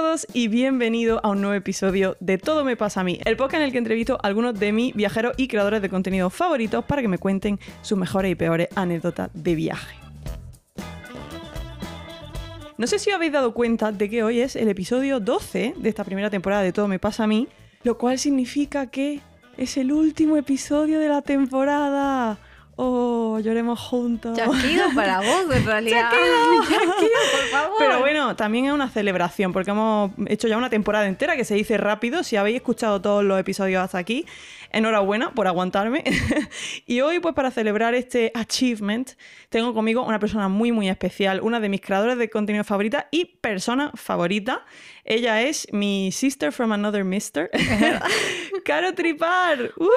todos y bienvenido a un nuevo episodio de Todo me pasa a mí, el podcast en el que entrevisto a algunos de mis viajeros y creadores de contenido favoritos para que me cuenten sus mejores y peores anécdotas de viaje. No sé si os habéis dado cuenta de que hoy es el episodio 12 de esta primera temporada de Todo me pasa a mí, lo cual significa que es el último episodio de la temporada. Oh, lloremos juntos. Chasquido para vos, en realidad. Chasquido, por favor. Pero bueno, también es una celebración, porque hemos hecho ya una temporada entera que se dice rápido. Si habéis escuchado todos los episodios hasta aquí, enhorabuena por aguantarme. y hoy, pues para celebrar este achievement, tengo conmigo una persona muy, muy especial, una de mis creadoras de contenido favorita y persona favorita. Ella es mi sister from another mister, Caro Tripar. Uh. ¡Uh!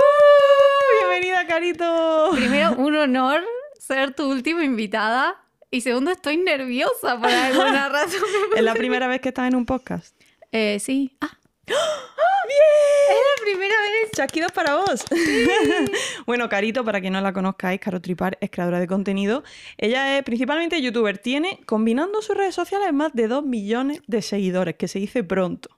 Bienvenida, Carito. Primero, un honor ser tu última invitada. Y segundo, estoy nerviosa por alguna razón. ¿Es la primera vez que estás en un podcast? Eh, sí. Ah, ¡Bien! Es la primera vez. ¡Chasquidos para vos. bueno, Carito, para quien no la conozcáis, Caro Tripar es creadora de contenido. Ella es principalmente youtuber. Tiene, combinando sus redes sociales, más de 2 millones de seguidores, que se dice pronto.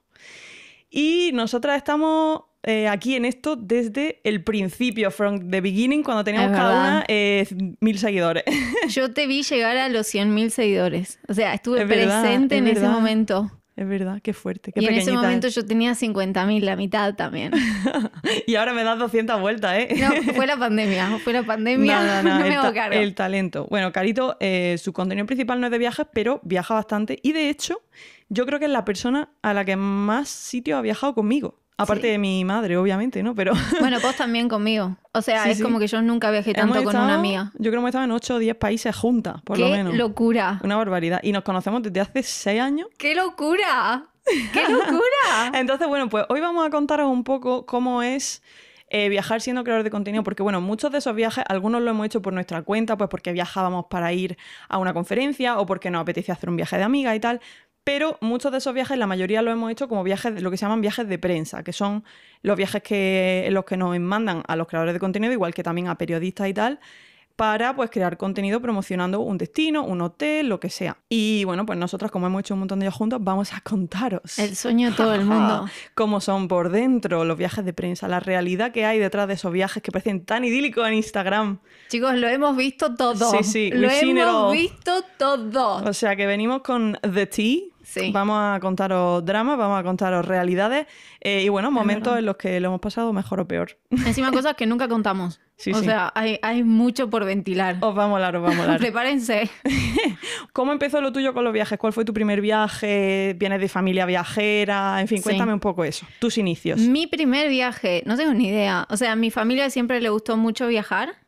Y nosotras estamos eh, aquí en esto desde el principio, from the beginning, cuando teníamos cada una eh, mil seguidores. Yo te vi llegar a los 100.000 seguidores. O sea, estuve presente en ese momento es verdad, qué fuerte. y en ese momento yo tenía 50.000, la mitad también. y ahora me das 200 vueltas, ¿eh? no, fue la pandemia, fue la pandemia. No, no, el, el, talento. Bueno, Carito, eh, su contenido principal no es de viajes, pero viaja bastante. Y de hecho, yo creo que es la persona a la que más sitio ha viajado conmigo. Aparte de mi madre, obviamente, ¿no? Pero... Bueno, vos también conmigo. O sea, es como que yo nunca viajé tanto con una mía. Yo creo que hemos estado en 8 o 10 países juntas, por lo menos. ¡Qué locura! Una barbaridad. Y nos conocemos desde hace 6 años. ¡Qué locura! ¡Qué locura! Entonces, bueno, pues hoy vamos a contaros un poco cómo es eh, viajar siendo creador de contenido, porque bueno, muchos de esos viajes, algunos lo hemos hecho por nuestra cuenta, pues porque viajábamos para ir a una conferencia o porque nos apetecía hacer un viaje de amiga y tal, pero muchos de esos viajes, la mayoría lo hemos hecho como viajes, lo que se llaman viajes de prensa, que son los viajes que, los que nos mandan a los creadores de contenido, igual que también a periodistas y tal, para pues crear contenido promocionando un destino, un hotel, lo que sea. Y bueno, pues nosotros como hemos hecho un montón de ellos juntos, vamos a contaros. El sueño de todo el mundo. Cómo son por dentro los viajes de prensa, la realidad que hay detrás de esos viajes que parecen tan idílicos en Instagram. Chicos, lo hemos visto todo. Sí, sí, lo hemos visto todo. O sea que venimos con The Tea, Vamos a contaros dramas, vamos a contaros realidades eh, y bueno, momentos en los que lo hemos pasado mejor o peor. Encima cosas que nunca contamos. o sea, hay, mucho por ventilar. Os va a molar, os va a molar. Prepárense. ¿Cómo empezó lo tuyo con los viajes? ¿Cuál fue tu primer viaje? ¿Vienes de familia viajera? En fin, cuéntame un poco eso, tus inicios. Mi primer viaje, no tengo ni idea. O sea, a mi familia siempre le gustó mucho viajar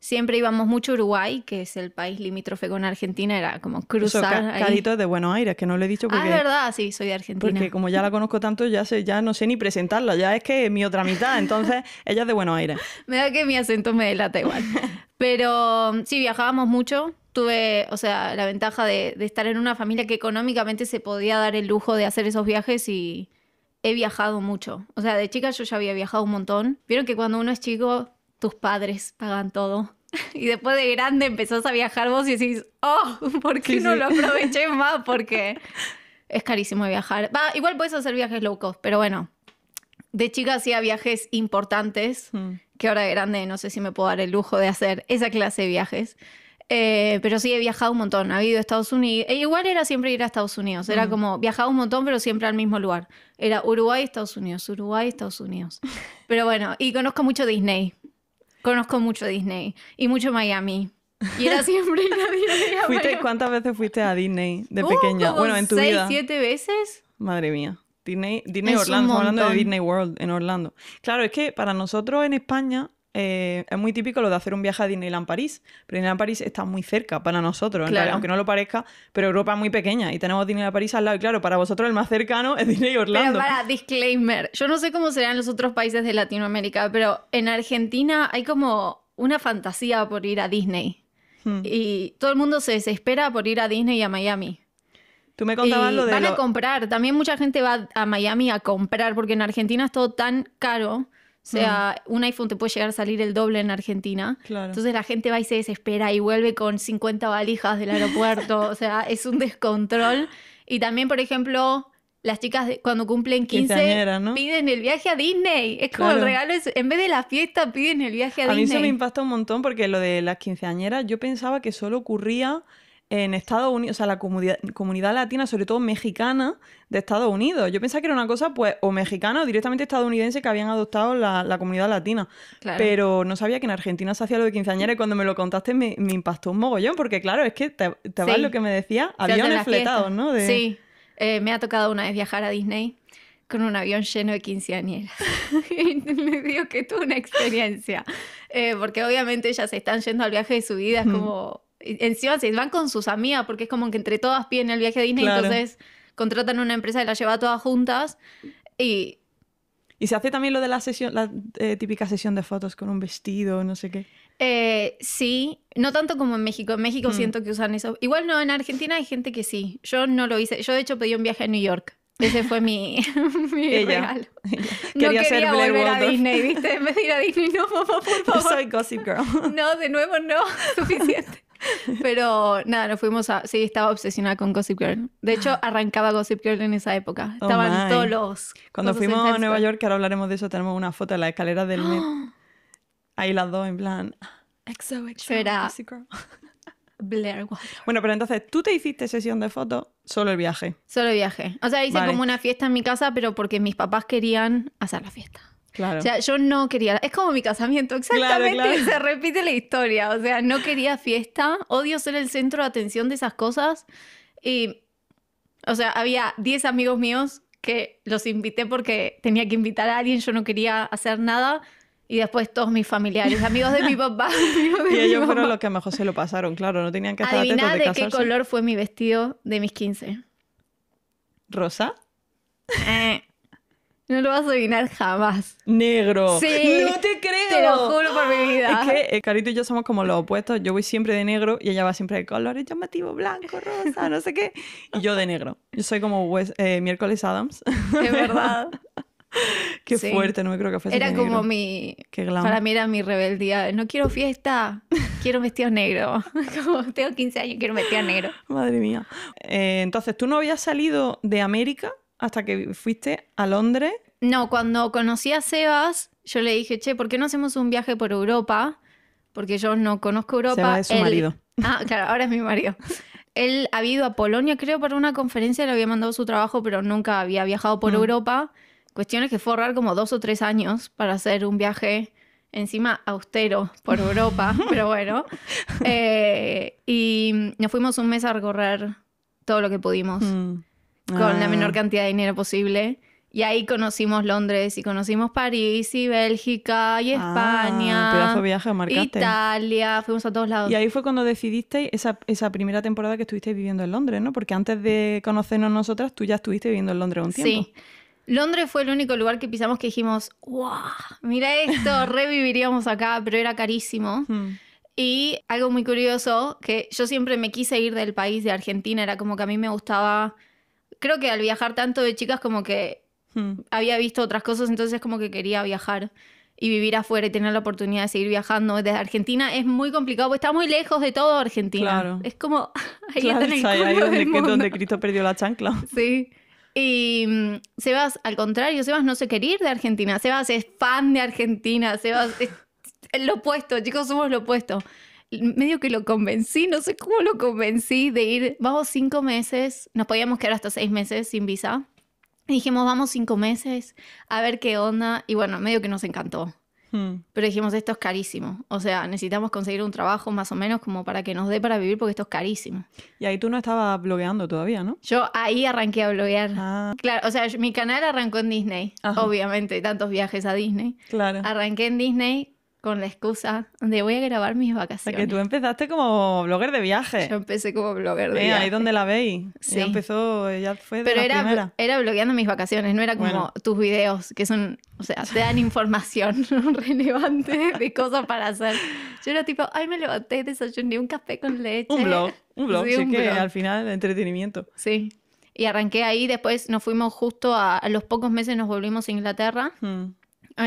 siempre íbamos mucho a Uruguay, que es el país limítrofe con Argentina, era como cruzar. Eso, es de Buenos Aires, que no lo he dicho ah, porque. Ah, verdad, sí, soy de Argentina. Porque como ya la conozco tanto, ya, sé, ya no sé ni presentarla, ya es que es mi otra mitad, entonces ella es de Buenos Aires. me da que mi acento me delata igual. Pero sí, viajábamos mucho. Tuve, o sea, la ventaja de, de estar en una familia que económicamente se podía dar el lujo de hacer esos viajes y he viajado mucho. O sea, de chica yo ya había viajado un montón. Vieron que cuando uno es chico tus padres pagan todo. Y después de grande empezás a viajar vos y decís, oh, ¿por qué no lo aproveché más? Porque es carísimo viajar. Va, igual puedes hacer viajes locos, pero bueno. De chica hacía viajes importantes, mm. que ahora de grande no sé si me puedo dar el lujo de hacer esa clase de viajes. Eh, pero sí, he viajado un montón. Ha ido a Estados Unidos. E igual era siempre ir a Estados Unidos. Era mm. como viajaba un montón, pero siempre al mismo lugar. Era Uruguay, Estados Unidos, Uruguay, Estados Unidos. pero bueno, y conozco mucho Disney. Conozco mucho Disney y mucho Miami. Y era siempre la Disney. ¿Cuántas veces fuiste a Disney de uh, pequeña? bueno, en tu seis, ¿Siete veces? Madre mía. Disney, Disney Orlando, estamos hablando de Disney World en Orlando. Claro, es que para nosotros en España eh, es muy típico lo de hacer un viaje a Disneyland París. Pero Disneyland París está muy cerca para nosotros, aunque no lo parezca, pero Europa es muy pequeña y tenemos Disneyland París al lado. Y claro, para vosotros el más cercano es Disney Orlando. Pero para, disclaimer, yo no sé cómo serán los otros países de Latinoamérica, pero en Argentina hay como una fantasía por ir a Disney. Hmm. Y todo el mundo se desespera por ir a Disney y a Miami. Tú me contabas lo de. Van a comprar. También mucha gente va a Miami a comprar, porque en Argentina es todo tan caro o sea, un iPhone te puede llegar a salir el doble en Argentina. Entonces la gente va y se desespera y vuelve con 50 valijas del aeropuerto. o sea, es un descontrol. Y también, por ejemplo, las chicas cuando cumplen 15 ¿no? piden el viaje a Disney. Es como el regalo, en vez de la fiesta piden el viaje a, Disney. A mí eso me impacta un montón porque lo de las quinceañeras yo pensaba que solo ocurría en Estados Unidos, o sea, la comunidad, latina, sobre todo mexicana de Estados Unidos. Yo pensaba que era una cosa, pues, o mexicana o directamente estadounidense que habían adoptado la, comunidad latina. Pero no sabía que en Argentina se hacía lo de quinceañera y cuando me lo contaste me, me impactó un mogollón, porque claro, es que te, te vas lo que me decía, aviones fletados, ¿no? Sí, eh, me ha tocado una vez viajar a Disney con un avión lleno de quinceañeras. me digo que tuve una experiencia, eh, porque obviamente ellas están yendo al viaje de su vida, es como encima se van con sus amigas, porque es como que entre todas piden el viaje a Disney, entonces contratan una empresa y las lleva todas juntas y... Y se hace también lo de la sesión, la eh, típica sesión de fotos con un vestido, no sé qué. Eh, sí, no tanto como en México. En México mm. siento que usan eso. Igual no, en Argentina hay gente que sí. Yo no lo hice. Yo de hecho pedí un viaje a New York. Ese fue mi, regalo. Quería no quería volver a Disney, ¿viste? En vez a Disney, no, por favor. soy Gossip Girl. No, de nuevo no, suficiente. Pero nada, nos fuimos a. Sí, estaba obsesionada con Gossip Girl. De hecho, ah. arrancaba Gossip Girl en esa época. Oh Estaban todos Cuando fuimos a Nueva York, que ahora hablaremos de eso, tenemos una foto en la escalera del Met. Ahí las dos, en plan. Exo Era Blair Water. Bueno, pero entonces tú te hiciste sesión de fotos, solo el viaje. Solo el viaje. O sea, hice como una fiesta en mi casa, pero porque mis papás querían hacer la fiesta. Claro. O sea, yo no quería. Es como mi casamiento, exactamente. Se repite la historia. O sea, no quería fiesta. Odio ser el centro de atención de esas cosas. Y. O sea, había 10 amigos míos que los invité porque tenía que invitar a alguien. Yo no quería hacer nada. Y después todos mis familiares, amigos de mi papá. y ellos fueron los que mejor se lo pasaron, claro. No tenían que estar atentos de, de qué color fue mi vestido de mis 15. ¿Rosa? Eh. No lo vas a adivinar jamás. Negro. Sí. No te creo. Te lo juro por mi vida. Es que eh, Carito y yo somos como los opuestos. Yo voy siempre de negro y ella va siempre de colores llamativos, blanco, rosa, no sé qué. Y yo de negro. Yo soy como eh, miércoles Adams. Es verdad. Qué fuerte, no me creo que fuese. Era como mi. Qué para mí era mi rebeldía. No quiero fiesta, quiero vestido negro. como tengo 15 años, quiero vestido negro. Madre mía. Eh, entonces, ¿tú no habías salido de América hasta que fuiste a Londres. No, cuando conocí a Sebas, yo le dije, che, ¿por qué no hacemos un viaje por Europa? Porque yo no conozco Europa. Sebas es su marido. Ah, claro, ahora es mi marido. Él había ido a Polonia, creo, para una conferencia, le había mandado su trabajo, pero nunca había viajado por mm. Europa. Cuestiones que fue ahorrar como dos o tres años para hacer un viaje encima austero por Europa, pero bueno. Eh, y nos fuimos un mes a recorrer todo lo que pudimos. Mm con la menor ah. cantidad de dinero posible. Y ahí conocimos Londres y conocimos París y Bélgica y ah, España. Ah, Italia, fuimos a todos lados. Y ahí fue cuando decidiste esa, esa, primera temporada que estuviste viviendo en Londres, ¿no? Porque antes de conocernos nosotras, tú ya estuviste viviendo en Londres un tiempo. Sí. Londres fue el único lugar que pisamos que dijimos, ¡guau! Mira esto, reviviríamos acá, pero era carísimo. Hmm. Y algo muy curioso, que yo siempre me quise ir del país de Argentina, era como que a mí me gustaba creo que al viajar tanto de chicas como que hmm. había visto otras cosas, entonces como que quería viajar y vivir afuera y tener la oportunidad de seguir viajando desde Argentina es muy complicado porque está muy lejos de todo Argentina. Claro. Es como ahí claro, está el donde, mundo. Cristo perdió la chancla. Sí. Y se mm, Sebas, al contrario, Sebas no se quiere ir de Argentina. Sebas es fan de Argentina. Sebas es lo opuesto, chicos, somos lo opuesto medio que lo convencí, no sé cómo lo convencí de ir, vamos cinco meses, nos podíamos quedar hasta seis meses sin visa. Y dijimos, vamos cinco meses, a ver qué onda. Y bueno, medio que nos encantó. Hmm. Pero dijimos, esto es carísimo. O sea, necesitamos conseguir un trabajo más o menos como para que nos dé para vivir porque esto es carísimo. Y ahí tú no estabas blogueando todavía, ¿no? Yo ahí arranqué a bloguear. Ah. Claro, o sea, mi canal arrancó en Disney, obviamente, tantos viajes a Disney. Claro. Arranqué en Disney con la excusa de voy a grabar mis vacaciones. O que tú empezaste como blogger de viaje. Yo empecé como blogger de eh, viaje. Ahí donde la veis. Sí. empezó, ya fue de Pero era, era blogueando mis vacaciones, no era como tus videos, que son, o sea, te dan información relevante de cosas para hacer. Yo era tipo, ay, me levanté, desayuné un café con leche. Un blog, un blog, que al final entretenimiento. Sí. Y arranqué ahí, después nos fuimos justo a, a los pocos meses nos volvimos a Inglaterra. Hmm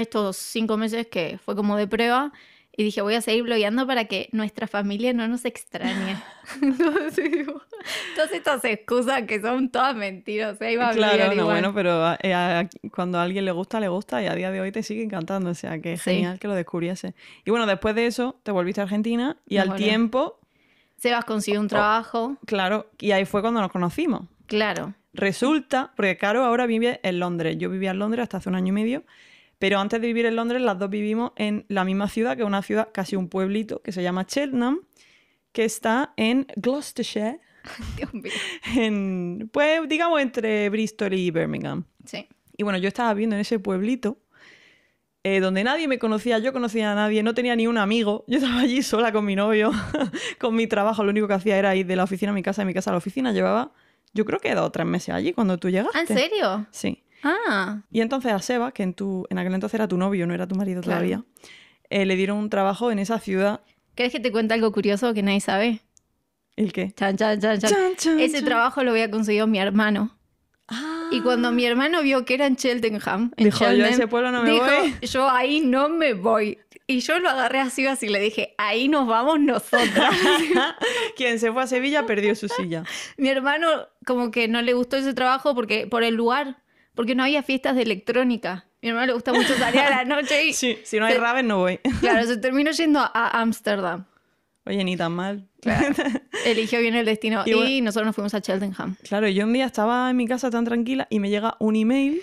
estos cinco meses que fue como de prueba y dije, voy a seguir blogueando para que nuestra familia no nos extrañe. Entonces, todas estas excusas que son todas mentiras. ¿eh? a claro, no, bueno, pero eh, cuando a alguien le gusta, le gusta y a día de hoy te sigue encantando. O sea, que genial que lo descubriese. Y bueno, después de eso, te volviste a Argentina y al tiempo... Sebas consiguió un oh, trabajo. claro, y ahí fue cuando nos conocimos. Claro. Resulta, porque Caro ahora vive en Londres. Yo vivía en Londres hasta hace un año y medio. Pero antes de vivir en Londres, las dos vivimos en la misma ciudad, que es una ciudad, casi un pueblito, que se llama Cheltenham, que está en Gloucestershire. En, pues digamos entre Bristol y Birmingham. Sí. Y bueno, yo estaba viviendo en ese pueblito eh, donde nadie me conocía, yo conocía a nadie, no tenía ni un amigo. Yo estaba allí sola con mi novio, con mi trabajo. Lo único que hacía era ir de la oficina a mi casa, de mi casa a la oficina. Llevaba, yo creo que dos o tres meses allí cuando tú llegaste. ¿Ah, ¿En serio? Sí. Ah. Y entonces a Seba, que en, tu, en aquel entonces era tu novio, no era tu marido todavía, eh, le dieron un trabajo en esa ciudad. ¿Crees que te cuente algo curioso que nadie sabe? ¿El qué? Chan, chan, chan, chan. Ese trabajo lo había conseguido mi hermano. Ah. Y cuando mi hermano vio que era en Cheltenham, dijo, yo yo ese pueblo no me voy. Yo ahí no me voy. Y yo lo agarré así, así le dije, ahí nos vamos nosotras. Quien se fue a Sevilla perdió su silla. mi hermano como que no le gustó ese trabajo porque por el lugar, porque no había fiestas de electrónica. A mi hermano le gusta mucho salir a la noche y... Sí, si no hay raves, no voy. Claro, se terminó yendo a Ámsterdam. Oye, ni tan mal. Claro. Eligió bien el destino. Y, nosotros nos fuimos a Cheltenham. Claro, yo un día estaba en mi casa tan tranquila y me llega un email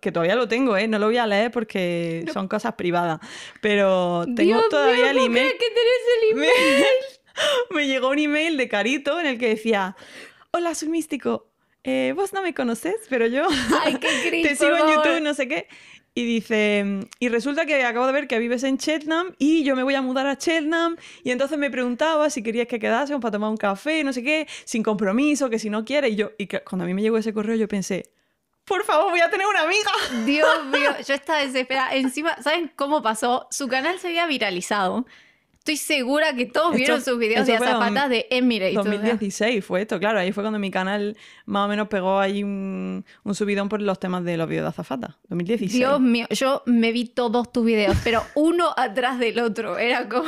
que todavía lo tengo, ¿eh? No lo voy a leer porque son cosas privadas. Pero tengo todavía el email. que tenés el email? Me, me, llegó un email de Carito en el que decía: Hola, soy místico. Eh, vos no me conocés, pero yo te sigo en YouTube, no sé qué. Y dice, y resulta que acabo de ver que vives en Cheltenham y yo me voy a mudar a Cheltenham. Y entonces me preguntaba si querías que quedásemos para tomar un café, no sé qué, sin compromiso, que si no quieres. Y yo, y cuando a mí me llegó ese correo, yo pensé, por favor, voy a tener una amiga. Dios mío, yo estaba desesperada. Encima, ¿saben cómo pasó? Su canal se había viralizado. Estoy segura que todos vieron sus videos de azafatas de Emirates. 2016 fue esto, claro. Ahí fue cuando mi canal más o menos pegó ahí un, subidón por los temas de los videos de azafatas. 2016. Dios mío, yo me vi todos tus videos, pero uno atrás del otro. Era como,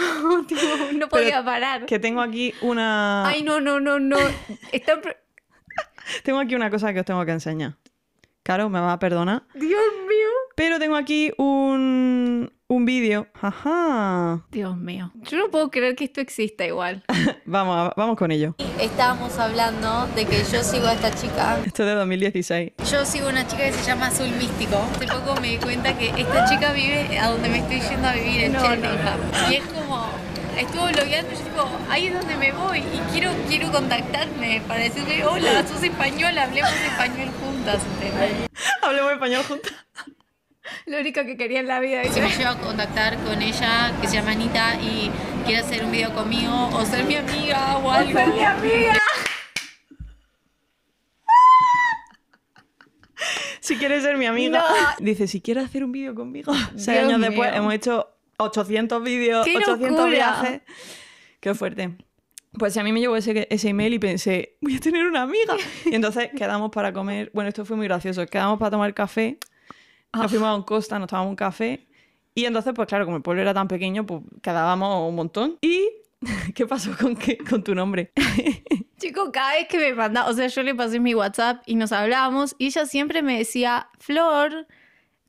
no podía parar. Que tengo aquí una... Ay, no, no, no, no. tengo aquí una cosa que os tengo que enseñar. Claro, me va a perdonar. Dios mío. Pero tengo aquí un, un vídeo. Ajá. Dios mío. Yo no puedo creer que esto exista igual. vamos, vamos con ello. Estábamos hablando de que yo sigo a esta chica. Esto es de 2016. Yo sigo a una chica que se llama Azul Místico. Hace poco me di cuenta que esta chica vive a donde me estoy yendo a vivir, en no, Y es como estuvo blogueando, yo digo, ahí es donde me voy y quiero, quiero contactarme para decirle, hola, sos española, hablemos español juntas. hablemos español juntas. Lo único que quería en la vida. Si me llevo a contactar con ella, que se llama Anita, y quiere hacer un video conmigo, o ser mi amiga o algo. ser mi amiga! si quiere ser mi amiga. Dice, si quiere hacer un video conmigo. Seis años después hemos hecho 800 vídeos, 800 viajes. Qué fuerte. Pues a mí me llegó ese, email y pensé, voy a tener una amiga. Y entonces quedamos para comer. Bueno, esto fue muy gracioso. Quedamos para tomar café. Nos ah. fuimos a un costa, nos tomamos un café. Y entonces, pues claro, como el pueblo era tan pequeño, pues quedábamos un montón. ¿Y qué pasó con, con tu nombre? Chico, cada vez que me mandaba, o sea, yo le pasé mi WhatsApp y nos hablábamos y ella siempre me decía, Flor,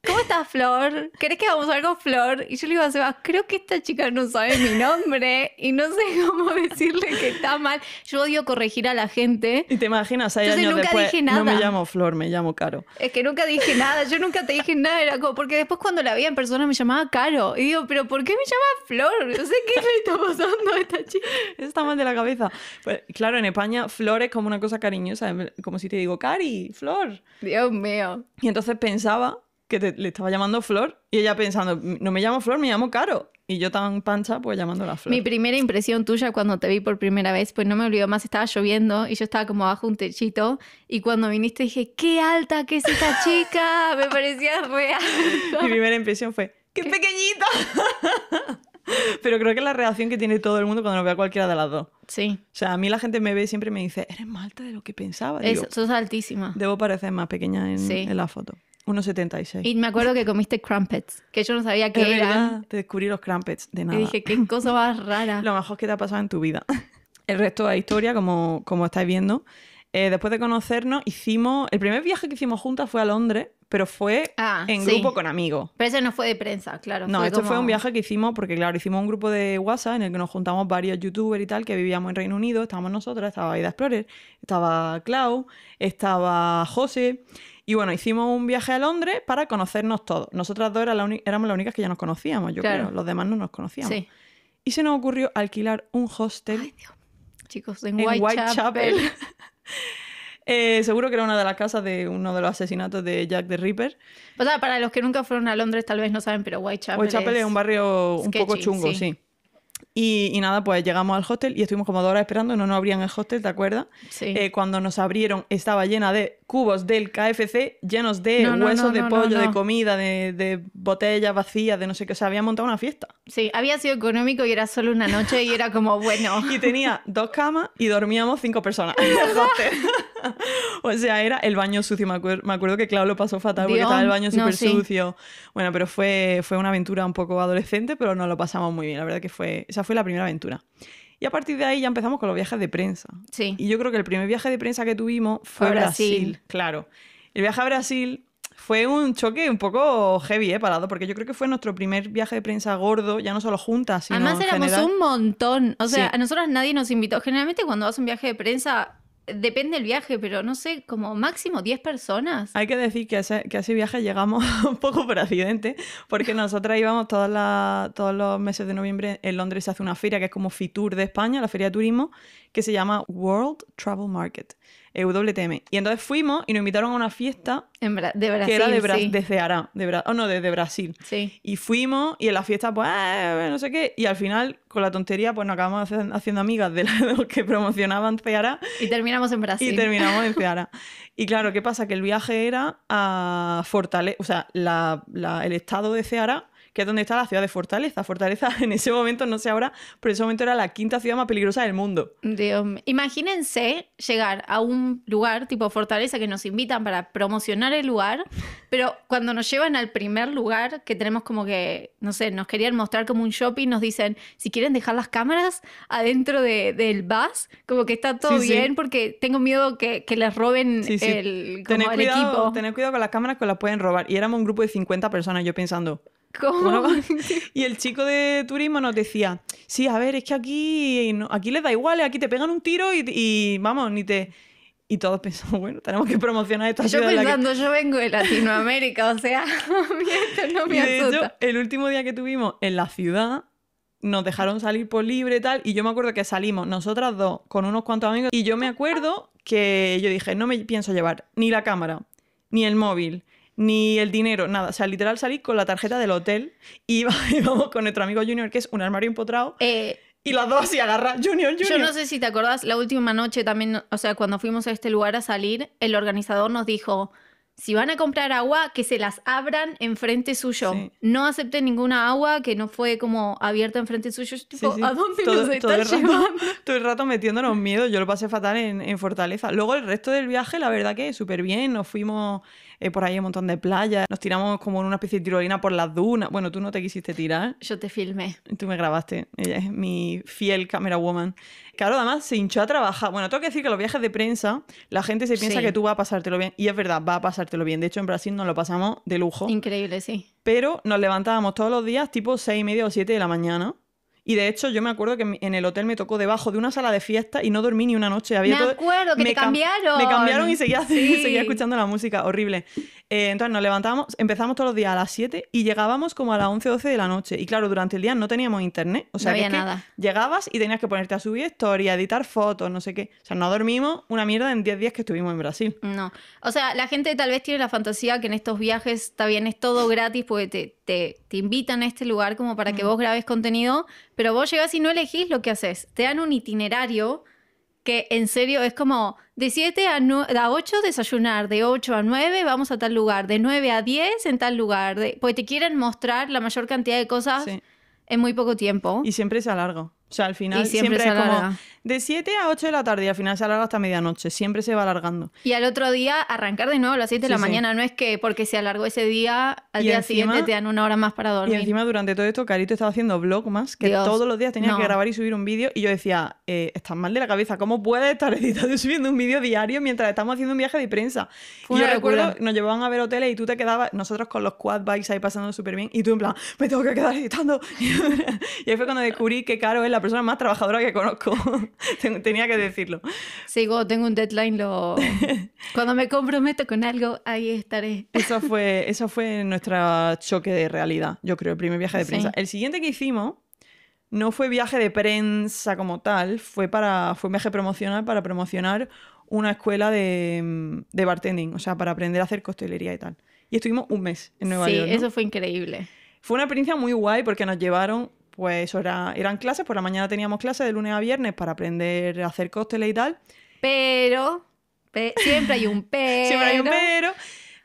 ¿Cómo estás, Flor? ¿Crees que hagamos algo, Flor? Y yo le iba a Seba, creo que esta chica no sabe mi nombre y no sé cómo decirle que está mal. Yo odio corregir a la gente. Y te imaginas, nunca dije nada. no me llamo Flor, me llamo Caro. Es que nunca dije nada, yo nunca te dije nada, era como, porque después cuando la vi en persona me llamaba Caro. Y digo, ¿pero por qué me llama Flor? No sé qué le está pasando a esta chica. Está mal de la cabeza. Pues, claro, en España, Flor es como una cosa cariñosa, como si te digo, Cari, Flor. Dios mío. Y entonces pensaba que le estaba llamando Flor y ella pensando, no me llamo Flor, me llamo Caro. Y yo tan pancha, pues llamándola Flor. Mi primera impresión tuya cuando te vi por primera vez, pues no me olvido más, estaba lloviendo y yo estaba como bajo un techito. Y cuando viniste dije, ¡qué alta que es esta chica! Me parecía real. Mi primera impresión fue, ¡qué, pequeñita! Pero creo que es la reacción que tiene todo el mundo cuando lo ve a cualquiera de las dos. Sí. O sea, a mí la gente me ve y siempre me dice, eres más alta de lo que pensaba. Digo, sos altísima. Debo parecer más pequeña en, en la foto. 1,76. Y me acuerdo que comiste crumpets, que yo no sabía qué eran. Te descubrí los crumpets de nada. Y dije, qué cosa más rara. Lo mejor que te ha pasado en tu vida. El resto de la historia, como, como estáis viendo. Eh, después de conocernos, hicimos. El primer viaje que hicimos juntas fue a Londres, pero fue ah, en grupo con amigos. Pero ese no fue de prensa, claro. No, esto fue un viaje que hicimos, porque claro, hicimos un grupo de WhatsApp en el que nos juntamos varios youtubers y tal que vivíamos en Reino Unido. Estábamos nosotras, estaba Aida Explorer, estaba Clau, estaba José. Y bueno, hicimos un viaje a Londres para conocernos todos. Nosotras dos éramos las únicas que ya nos conocíamos, yo creo. Los demás no nos conocíamos. Sí. Y se nos ocurrió alquilar un hostel. Chicos, en, Whitechapel. Eh, seguro que era una de las casas de uno de los asesinatos de Jack the Ripper. O sea, para los que nunca fueron a Londres tal vez no saben, pero Whitechapel, Whitechapel es, un barrio un poco chungo, sí. Y, nada, pues llegamos al hostel y estuvimos como dos horas esperando, no nos abrían el hostel, ¿te acuerdas? Sí. Eh, cuando nos abrieron estaba llena de cubos del KFC, llenos de huesos de pollo, de comida, de, botellas vacías, de no sé qué, o sea, había montado una fiesta. Sí, había sido económico y era solo una noche y era como bueno. y tenía dos camas y dormíamos cinco personas en el hostel. o sea, era el baño sucio, me, acuerdo que Clau lo pasó fatal porque estaba el baño súper sucio. Bueno, pero fue, fue una aventura un poco adolescente, pero nos lo pasamos muy bien, la verdad que fue fue la primera aventura. Y a partir de ahí ya empezamos con los viajes de prensa. Sí. Y yo creo que el primer viaje de prensa que tuvimos fue a Brasil. Claro. El viaje a Brasil fue un choque un poco heavy, ¿eh? Parado, porque yo creo que fue nuestro primer viaje de prensa gordo, ya no solo juntas, sino. Además, éramos un montón. O sea, a nosotros nadie nos invitó. Generalmente, cuando vas a un viaje de prensa, Depende del viaje, pero no sé, como máximo 10 personas. Hay que decir que a ese, que viaje llegamos un poco por accidente, porque nosotras íbamos todos los meses de noviembre en Londres, se hace una feria que es como Fitur de España, la feria de turismo, que se llama World Travel Market. E WTM. Y entonces fuimos y nos invitaron a una fiesta. En de Brasil. Que era de Ceará. Oh, no, desde Brasil. Sí. Y fuimos y en la fiesta, pues, ah, no sé qué. Y al final, con la tontería, pues nos acabamos haciendo amigas de, los que promocionaban Ceará. Y terminamos en Brasil. Y terminamos en Ceará. y claro, ¿qué pasa? Que el viaje era a Fortaleza. O sea, el estado de Ceará que es donde está la ciudad de Fortaleza. Fortaleza en ese momento, no sé ahora, pero en ese momento era la quinta ciudad más peligrosa del mundo. Dios, imagínense llegar a un lugar tipo Fortaleza que nos invitan para promocionar el lugar, pero cuando nos llevan al primer lugar que tenemos como que, no sé, nos querían mostrar como un shopping, nos dicen, si quieren dejar las cámaras adentro del bus, como que está todo bien porque tengo miedo que, que les roben el, equipo. Tener cuidado con las cámaras que las pueden robar. Y éramos un grupo de 50 personas, yo pensando, y el chico de turismo nos decía, sí, a ver, es que aquí, aquí les da igual, aquí te pegan un tiro y, vamos, ni te... Y todos pensamos, bueno, tenemos que promocionar esto. yo pensando, yo vengo de Latinoamérica, o sea, no me y el último día que tuvimos en la ciudad, nos dejaron salir por libre y tal, y yo me acuerdo que salimos nosotras dos con unos cuantos amigos, y yo me acuerdo que yo dije, no me pienso llevar ni la cámara, ni el móvil, ni el dinero, nada. O sea, literal salí con la tarjeta del hotel y íbamos con nuestro amigo Junior, que es un armario empotrado. Eh, y las dos así agarra, Junior, Junior. Yo no sé si te acordás, la última noche también, o sea, cuando fuimos a este lugar a salir, el organizador nos dijo, si van a comprar agua, que se las abran enfrente suyo. No acepten ninguna agua que no fue como abierta enfrente suyo. Yo, tipo, ¿a dónde todo, nos estás rato, llevando? Todo el rato metiéndonos miedo. Yo lo pasé fatal en, en Fortaleza. Luego el resto del viaje, la verdad que súper bien. Nos fuimos eh, por ahí un montón de playas, nos tiramos como en una especie de tirolina por las dunas. Bueno, tú no te quisiste tirar. Yo te filmé. Tú me grabaste, ella es mi fiel camera woman. Claro, además se hinchó a trabajar. Bueno, tengo que decir que los viajes de prensa, la gente se piensa que tú vas a pasártelo bien. Y es verdad, va a pasártelo bien. De hecho, en Brasil nos lo pasamos de lujo. Increíble, sí. Pero nos levantábamos todos los días tipo seis y media o siete de la mañana y de hecho, yo me acuerdo que en el hotel me tocó debajo de una sala de fiesta y no dormí ni una noche. Había me acuerdo que me cambiaron. Me cambiaron y seguía, escuchando la música. Horrible. Eh, entonces nos levantábamos, empezamos todos los días a las 7 y llegábamos como a las 11, 12 de la noche. Y claro, durante el día no teníamos internet. O sea, no había nada. llegabas y tenías que ponerte a subir historia, editar fotos, no sé qué. O sea, no dormimos una mierda en 10 días que estuvimos en Brasil. No. O sea, la gente tal vez tiene la fantasía que en estos viajes, también es todo gratis porque te te, invitan a este lugar como para que mm. vos grabes contenido, pero vos llegas y no elegís lo que haces. Te dan un itinerario que en serio es como de 7 a, a, 8 desayunar, de 8 a 9 vamos a tal lugar, de 9 a 10 en tal lugar, porque te quieren mostrar la mayor cantidad de cosas en muy poco tiempo. Y siempre se largo. O sea, al final siempre, siempre es como de 7 a 8 de la tarde y al final se alarga hasta medianoche. Siempre se va alargando. Y al otro día arrancar de nuevo a las 7 de la mañana. No es que porque se alargó ese día, al día siguiente te dan una hora más para dormir. Y encima durante todo esto, Carito estaba haciendo blog más, que todos los días tenía que grabar y subir un vídeo. Y yo decía, eh, estás mal de la cabeza, ¿cómo puedes estar editando y subiendo un vídeo diario mientras estamos haciendo un viaje de prensa? y yo recuerdo, nos llevaban a ver hoteles y tú te quedabas, nosotros con los quad bikes ahí pasando súper bien, y tú en plan, me tengo que quedar editando. y ahí fue cuando descubrí que Caro es la persona más trabajadora que conozco. Tenía que decirlo. Sigo, tengo un deadline. Lo... Cuando me comprometo con algo, ahí estaré. Eso fue, eso fue nuestro choque de realidad, yo creo, el primer viaje de prensa. El siguiente que hicimos no fue viaje de prensa como tal, fue, para, fue un viaje promocional para promocionar una escuela de, bartending, o sea, para aprender a hacer costelería y tal. Y estuvimos un mes en Nueva York. Sí, eso fue increíble. Fue una experiencia muy guay porque nos llevaron pues eran clases, por la mañana teníamos clases de lunes a viernes para aprender a hacer cócteles y tal. Pero, siempre hay un pero. siempre hay un pero.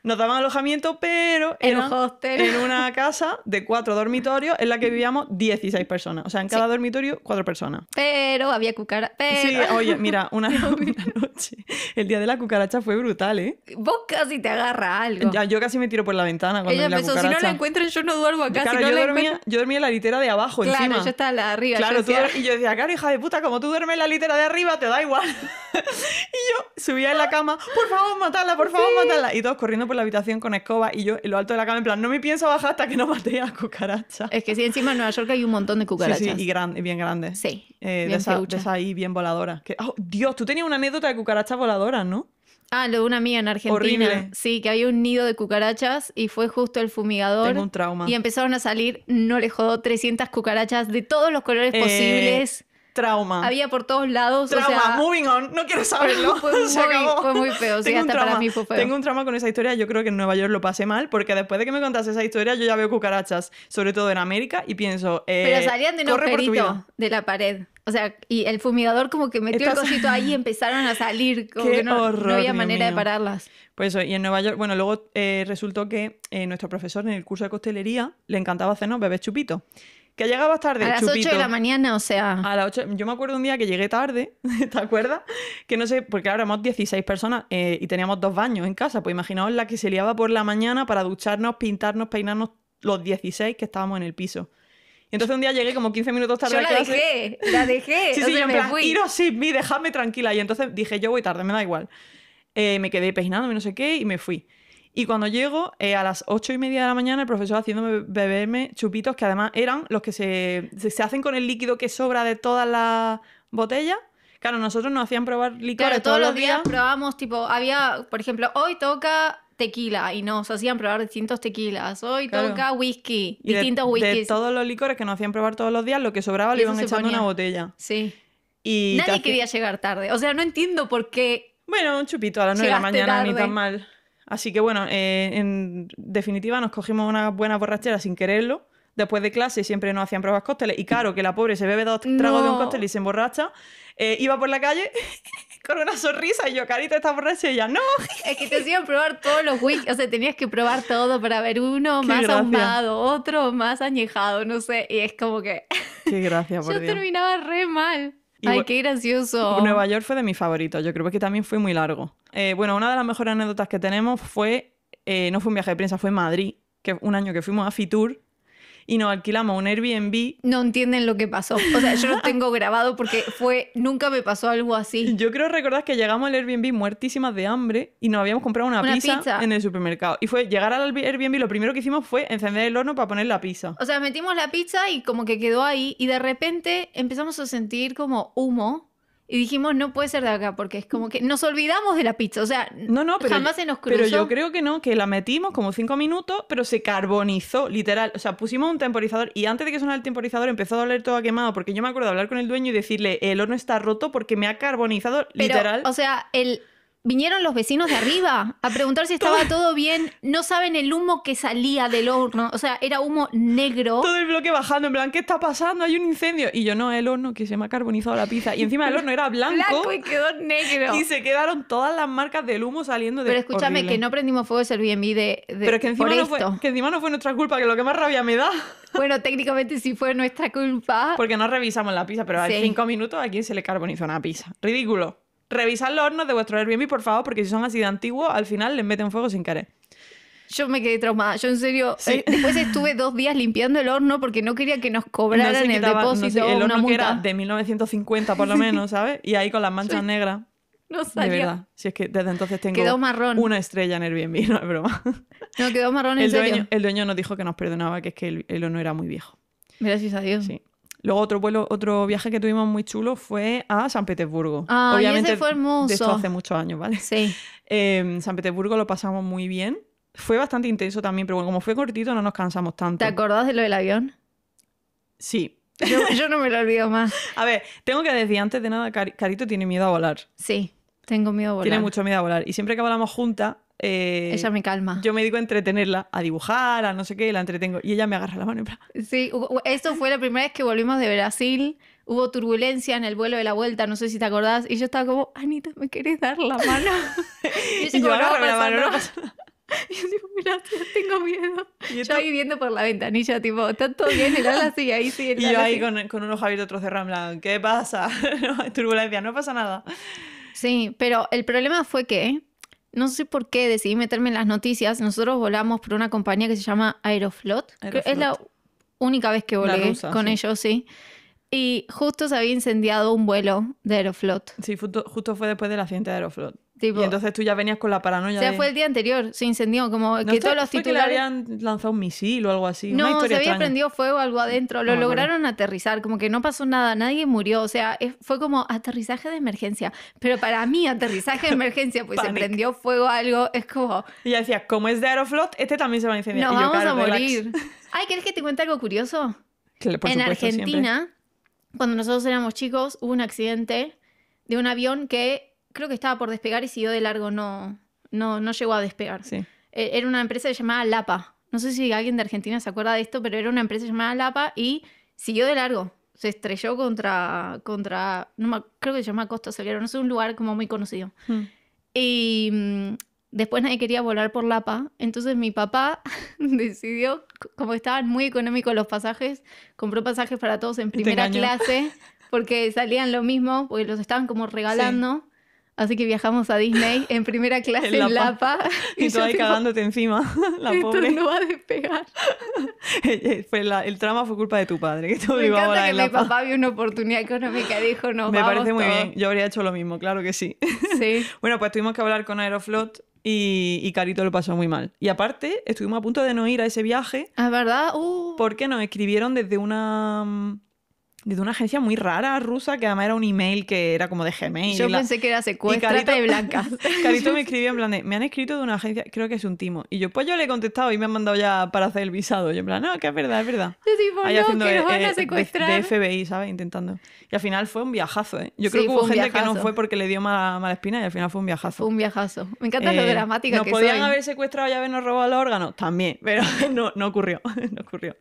Nos daban alojamiento, pero en un hostel. En una casa de cuatro dormitorios en la que vivíamos 16 personas. O sea, en cada dormitorio, cuatro personas. Pero había cucaracha. Sí, oye, mira, una, noche. El día de la cucaracha fue brutal, ¿eh? Vos casi te agarra algo. yo casi me tiro por la ventana cuando Ella vi la si no la encuentran yo no duermo acá. Claro, yo, dormía, yo, dormía, en la litera de abajo, claro, yo estaba arriba. Claro, y yo decía, claro, hija de puta, como tú duermes en la litera de arriba, te da igual. y yo subía en la cama, por favor, matala, por favor, sí. Y todos corriendo por la habitación con escoba y yo en lo alto de la cama, en plan, no me pienso bajar hasta que no mate a las cucarachas. Es que sí, encima en Nueva York hay un montón de cucarachas. Sí, y bien grandes. Sí. Eh, de, ahí bien voladoras. Que, oh, Dios, tú tenías una anécdota de cucarachas voladoras, ¿no? Ah, lo de una mía en Argentina. Horrible. Sí, que había un nido de cucarachas y fue justo el fumigador. un trauma. Y empezaron a salir, no le jodó, 300 cucarachas de todos los colores eh, posibles trauma. Había por todos lados. o sea, moving on, no quiero saberlo. Fue muy, Fue muy feo, sí, hasta para mí fue Tengo un trauma con esa historia, yo creo que en Nueva York lo pasé mal, porque después de que me contaste esa historia, yo ya veo cucarachas, sobre todo en América, y pienso. Eh, Pero salían de un agujerito de la pared. O sea, y el fumigador como que metió el cosito ahí y empezaron a salir. Como que no, había manera de pararlas. Pues eso, eh, y en Nueva York, bueno, luego eh, resultó que eh, nuestro profesor en el curso de costelería le encantaba hacernos bebés chupitos. Que llegabas tarde. A las 8 de la mañana, o sea. A las 8. Yo me acuerdo un día que llegué tarde, ¿te acuerdas? Que no sé, porque ahora éramos 16 personas eh, y teníamos dos baños en casa. Pues imaginaos la que se liaba por la mañana para ducharnos, pintarnos, peinarnos los 16 que estábamos en el piso. Y entonces un día llegué como 15 minutos tarde. Yo la dejé, la dejé. sí, sí, yo me fui. iros sin mí, dejadme tranquila. Y entonces dije, yo voy tarde, me da igual. Eh, me quedé peinando peinándome, no sé qué, y me fui. Y cuando llego, eh, a las ocho y media de la mañana, el profesor haciéndome beberme chupitos, que además eran los que se, hacen con el líquido que sobra de todas las botellas. Claro, nosotros nos hacían probar licores claro, todos, los días. probábamos, tipo, había, por ejemplo, hoy toca tequila y nos hacían probar distintos tequilas. Hoy toca whisky, distintos whiskies. De todos los licores que nos hacían probar todos los días, lo que sobraba le iban echando en una botella. Sí. Y Nadie quería llegar tarde. O sea, no entiendo por qué. Bueno, un chupito a las nueve de la mañana, ni tan mal. Así que bueno, eh, en definitiva nos cogimos una buena borrachera sin quererlo. Después de clase siempre nos hacían pruebas cócteles y claro que la pobre se bebe dos tragos de un cóctel y se emborracha. Eh, iba por la calle con una sonrisa y yo, Carita, está borracha y ella, no. Es que te hacían probar todos los whisky, o sea, tenías que probar todo para ver uno más ahumado, otro más añejado, no sé, y es como que... Qué gracia, por Yo terminaba re mal. ¡Ay, qué gracioso! Nueva York fue de mis favoritos, yo creo que también fue muy largo. Eh, bueno, una de las mejores anécdotas que tenemos fue, eh, no fue un viaje de prensa, fue en Madrid, que un año que fuimos a Fitur y nos alquilamos un Airbnb. No entienden lo que pasó. O sea, yo lo tengo grabado porque fue, nunca me pasó algo así. Yo creo recordar que llegamos al Airbnb muertísimas de hambre y nos habíamos comprado una, pizza, en el supermercado. Y fue llegar al Airbnb, lo primero que hicimos fue encender el horno para poner la pizza. O sea, metimos la pizza y como que quedó ahí y de repente empezamos a sentir como humo y dijimos, no puede ser de acá, porque es como que nos olvidamos de la pizza. O sea, no, no, pero, jamás se nos cruzó. Pero yo creo que no, que la metimos como cinco minutos, pero se carbonizó, literal. O sea, pusimos un temporizador y antes de que sonara el temporizador empezó a doler todo a quemado, porque yo me acuerdo de hablar con el dueño y decirle, el horno está roto porque me ha carbonizado, literal. O sea, el, Vinieron los vecinos de arriba a preguntar si estaba todo bien. No saben el humo que salía del horno. O sea, era humo negro. Todo el bloque bajando, en plan, ¿qué está pasando? Hay un incendio. Y yo, no, el horno que se me ha carbonizado la pizza. Y encima el horno era blanco. Blanco y quedó negro. Y se quedaron todas las marcas del humo saliendo de Pero escúchame, que no prendimos fuego ese Airbnb de, de Pero es que encima, no fue, nuestra culpa, que lo que más rabia me da. Bueno, técnicamente sí fue nuestra culpa. Porque no revisamos la pizza, pero a cinco minutos a quién se le carbonizó una pizza. Ridículo revisar los hornos de vuestro Airbnb, por favor, porque si son así de antiguos, al final les meten fuego sin care. Yo me quedé traumada. Yo en serio, eh, después estuve dos días limpiando el horno porque no quería que nos cobraran el depósito. el horno una era de 1950 por lo menos, ¿sabes? Y ahí con las manchas negras. No sabía. De verdad. Si es que desde entonces tengo una estrella en Airbnb, no es broma. No, quedó marrón el dueño, El dueño nos dijo que nos perdonaba, que es que el, horno era muy viejo. Gracias a Dios. Sí. Luego otro vuelo, otro viaje que tuvimos muy chulo fue a San Petersburgo. Ah, Obviamente, fue hermoso. De hecho, hace muchos años, ¿vale? Sí. Em, San Petersburgo lo pasamos muy bien. Fue bastante intenso también, pero bueno, como fue cortito no nos cansamos tanto. ¿Te acordás de lo del avión? Sí. Yo, no me lo olvido más. a ver, tengo que decir antes de nada, Carito tiene miedo a volar. Sí, tengo miedo a volar. Tiene mucho miedo a volar. Y siempre que volamos juntas, eh, ella me calma. Yo me digo a entretenerla, a dibujar, a no sé qué, la entretengo. Y ella me agarra la mano y Sí, esto fue la primera vez que volvimos de Brasil. Hubo turbulencia en el vuelo de la vuelta, no sé si te acordás. Y yo estaba como, Anita, ¿me quieres dar la mano? y yo, y yo no, la mano, no pasa nada. Y yo digo, mira, tengo miedo. Yo ahí viendo por la ventanilla, tipo, está todo bien, el ala ahí, sí Y yo ahí con, con un ojo de otro cerrado, ¿qué pasa? turbulencia, no pasa nada. Sí, pero el problema fue que no sé por qué decidí meterme en las noticias. Nosotros volamos por una compañía que se llama Aeroflot. es la única vez que volé con ellos, sí. Y justo se había incendiado un vuelo de Aeroflot. Sí, justo, justo fue después del accidente de Aeroflot y entonces tú ya venías con la paranoia. O sea, fue el día anterior, se incendió, como que todos los titulares. Que le habían lanzado un misil o algo así. No, una se había prendido fuego algo adentro. Lo lograron aterrizar, como que no pasó nada, nadie murió. O sea, fue como aterrizaje de emergencia. Pero para mí, aterrizaje de emergencia, pues se prendió fuego algo, es como. Y ya decías, como es de Aeroflot, este también se va a incendiar. Nos vamos a morir. Ay, ¿querés que te cuente algo curioso? en Argentina, cuando nosotros éramos chicos, hubo un accidente de un avión que creo que estaba por despegar y siguió de largo, no, no, no llegó a despegar. E, era una empresa llamada Lapa. No sé si alguien de Argentina se acuerda de esto, pero era una empresa llamada Lapa y siguió de largo. Se estrelló contra, contra no creo que se llama Costa Salero, no sé, un lugar como muy conocido. Hmm. Y mm, después nadie quería volar por Lapa, entonces mi papá decidió, como estaban muy económicos los pasajes, compró pasajes para todos en este primera clase, porque salían lo mismo, porque los estaban como regalando. Así que viajamos a Disney en primera clase en Lapa. y, tú cagándote encima, la esto no va a despegar. fue el trama fue culpa de tu padre, que que mi papá vio una oportunidad económica y dijo, no, Me parece muy bien, yo habría hecho lo mismo, claro que sí. Sí. bueno, pues tuvimos que hablar con Aeroflot y, Carito lo pasó muy mal. Y aparte, estuvimos a punto de no ir a ese viaje. ¿Es ah, verdad? Uh. Porque nos escribieron desde una de una agencia muy rara rusa que además era un email que era como de Gmail. Yo pensé que era secuestra de blanca Carito me escribió en plan de, me han escrito de una agencia, creo que es un timo. Y yo, pues yo le he contestado y me han mandado ya para hacer el visado. Y en plan, no, ah, que es verdad, es verdad. Yo tipo, que e, nos van e, a secuestrar. De, FBI, ¿sabes? Intentando. Y al final fue un viajazo, ¿eh? Yo creo que hubo gente que no fue porque le dio mala, espina y al final fue un viajazo. Fue un viajazo. Me encanta lo eh, dramático que podían haber secuestrado y habernos robado los órganos? También, pero no, no ocurrió. no ocurrió.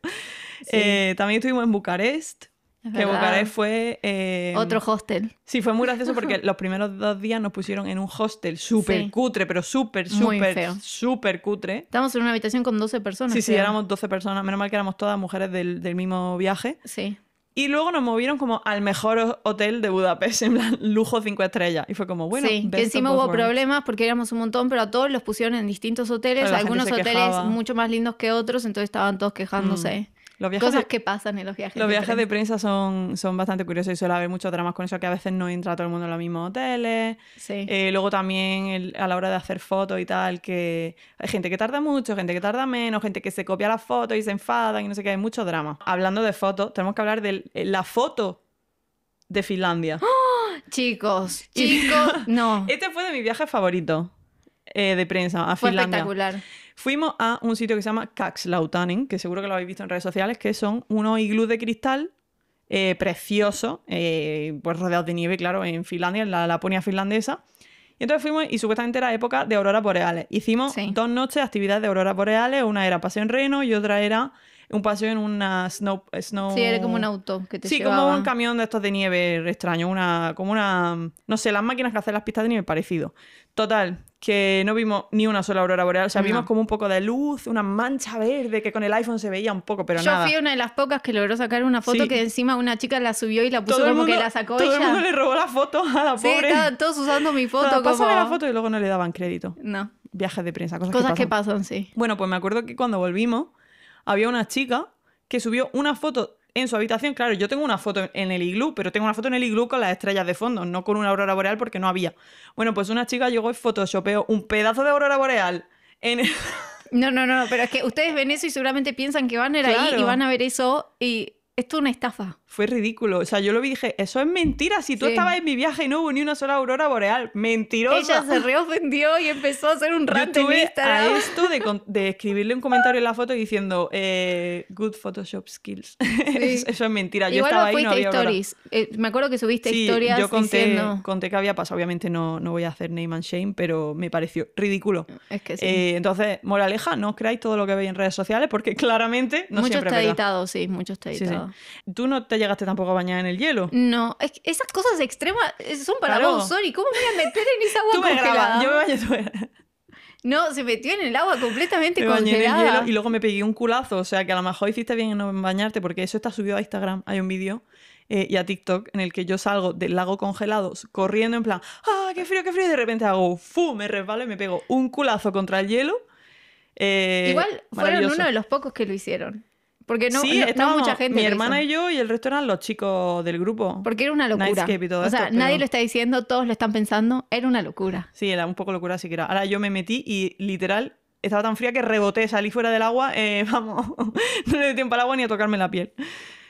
Eh, también estuvimos en Bucarest que fue... Eh, Otro hostel. Sí, fue muy gracioso porque los primeros dos días nos pusieron en un hostel súper cutre, pero súper, súper, súper cutre. Estábamos en una habitación con 12 personas. Sí, sí, éramos 12 personas. Menos mal que éramos todas mujeres del, del mismo viaje. Sí. Y luego nos movieron como al mejor hotel de Budapest, en plan lujo cinco estrellas. Y fue como, bueno, sí, que encima hubo problemas porque éramos un montón, pero a todos los pusieron en distintos hoteles, algunos hoteles mucho más lindos que otros, entonces estaban todos quejándose. Mm viajes Cosas que pasan en los viajes. Los viajes de prensa son, son bastante curiosos y suele haber muchos dramas con eso, que a veces no entra todo el mundo en los mismos hoteles. Eh, luego también a la hora de hacer fotos y tal, que hay gente que tarda mucho, gente que tarda menos, gente que se copia las fotos y se enfada y no sé qué, hay mucho drama. Hablando de fotos, tenemos que hablar de eh, la foto de Finlandia. ¡Ah! Chicos, chicos, no. Este fue de mi viaje favorito eh, de prensa a fue Espectacular. Fuimos a un sitio que se llama Kaxlautanen, que seguro que lo habéis visto en redes sociales, que son unos iglús de cristal eh, preciosos, eh, pues rodeados de nieve, claro, en Finlandia, en la Laponia finlandesa. Y entonces fuimos y supuestamente era época de auroras boreales. Hicimos dos noches de actividades de auroras boreales, una era paseo en reno y otra era un paseo en una snow... snow... Sí, era como un auto que te Sí, como un camión de estos de nieve extraño, una, como una... No sé, las máquinas que hacen las pistas de nieve parecido. Total, que no vimos ni una sola aurora boreal. O sea, vimos como un poco de luz, una mancha verde que con el iPhone se veía un poco, pero nada. Yo fui una de las pocas que logró sacar una foto que encima una chica la subió y la puso como que la sacó ella. Todo el mundo le robó la foto a la sí, pobre. todos usando mi foto. como... Pásame la foto y luego no le daban crédito. No. Viajes de prensa, cosas, cosas que, pasan. que pasan, sí. Bueno, pues me acuerdo que cuando volvimos había una chica que subió una foto en su habitación. Claro, yo tengo una foto en el iglú, pero tengo una foto en el iglú con las estrellas de fondo, no con una aurora boreal porque no había. Bueno, pues una chica llegó y photoshopeó un pedazo de aurora boreal en No, no, no, pero es que ustedes ven eso y seguramente piensan que van a ir ahí y van a ver eso y esto es una estafa fue ridículo. O sea, yo lo vi y dije, eso es mentira. Si tú estabas en mi viaje y no hubo ni una sola aurora boreal, ¡Mentiroso! Ella se reofendió y empezó a hacer un rato en Instagram. A esto de, escribirle un comentario en la foto diciendo, eh, good Photoshop skills. eso es mentira. Yo estaba ahí no había stories. Eh, me acuerdo que subiste sí, historias. Yo conté, conté que había pasado. Obviamente no, no voy a hacer name and shame, pero me pareció ridículo. Es que sí. Eh, entonces, moraleja, no creáis todo lo que veis en redes sociales porque claramente no mucho está editado, sí, mucho está editado. Tú no te llegaste tampoco a bañar en el hielo. No, esas cosas extremas eh, son para vos, ¿Cómo me voy a meter en esa agua congelada? yo me No, se metió en el agua completamente me congelada. el hielo y luego me pegué un culazo. O sea, que a lo mejor hiciste bien en no bañarte porque eso está subido a Instagram. Hay un vídeo eh, y a TikTok en el que yo salgo del lago congelado corriendo en plan, ¡ah, qué frío, qué frío! Y de repente hago, ¡fu! Me resbalo y me pego un culazo contra el hielo. Eh, Igual fueron uno de los pocos que lo hicieron. Porque no, sí, mucha gente. Mi hermana y yo y el resto eran los chicos del grupo. Porque era una locura. y todo o sea, nadie lo está diciendo, todos lo están pensando. Era una locura. Sí, era un poco locura siquiera. Ahora yo me metí y literal estaba tan fría que reboté, salí fuera del agua. Eh, vamos, no le di tiempo al agua ni a tocarme la piel.